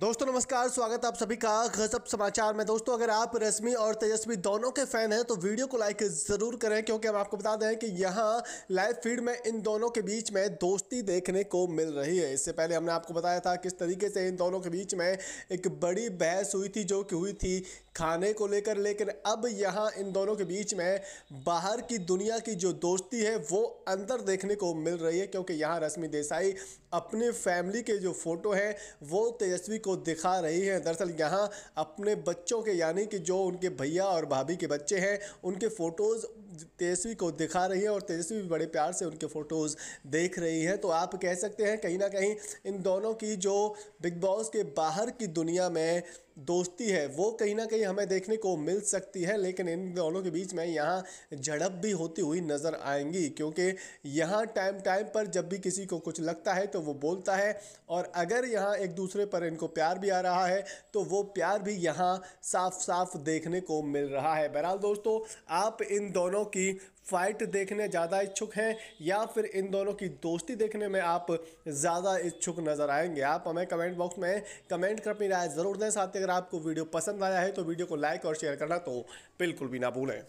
दोस्तों नमस्कार स्वागत आप सभी का गजब समाचार में दोस्तों अगर आप रश्मि और तेजस्वी दोनों के फैन हैं तो वीडियो को लाइक ज़रूर करें क्योंकि हम आपको बता दें कि यहाँ लाइव फीड में इन दोनों के बीच में दोस्ती देखने को मिल रही है इससे पहले हमने आपको बताया था किस तरीके से इन दोनों के बीच में एक बड़ी बहस हुई थी जो कि हुई थी खाने को लेकर लेकिन अब यहाँ इन दोनों के बीच में बाहर की दुनिया की जो दोस्ती है वो अंदर देखने को मिल रही है क्योंकि यहाँ रश्मि देसाई अपने फैमिली के जो फ़ोटो हैं वो तेजस्वी को दिखा रही हैं दरअसल यहाँ अपने बच्चों के यानी कि जो उनके भैया और भाभी के बच्चे हैं उनके फ़ोटोज़ तेजस्वी को दिखा रही है और तेजस्वी भी बड़े प्यार से उनके फ़ोटोज़ देख रही है तो आप कह सकते हैं कहीं ना कहीं इन दोनों की जो बिग बॉस के बाहर की दुनिया में दोस्ती है वो कहीं ना कहीं हमें देखने को मिल सकती है लेकिन इन दोनों के बीच में यहाँ झड़प भी होती हुई नज़र आएंगी क्योंकि यहाँ टाइम टाइम पर जब भी किसी को कुछ लगता है तो वो बोलता है और अगर यहाँ एक दूसरे पर इनको प्यार भी आ रहा है तो वो प्यार भी यहाँ साफ साफ देखने को मिल रहा है बहरहाल दोस्तों आप इन दोनों की फाइट देखने ज़्यादा इच्छुक हैं या फिर इन दोनों की दोस्ती देखने में आप ज़्यादा इच्छुक नज़र आएंगे आप हमें कमेंट बॉक्स में कमेंट कर अपनी राय ज़रूर दें साथ ही अगर आपको वीडियो पसंद आया है तो वीडियो को लाइक और शेयर करना तो बिल्कुल भी ना भूलें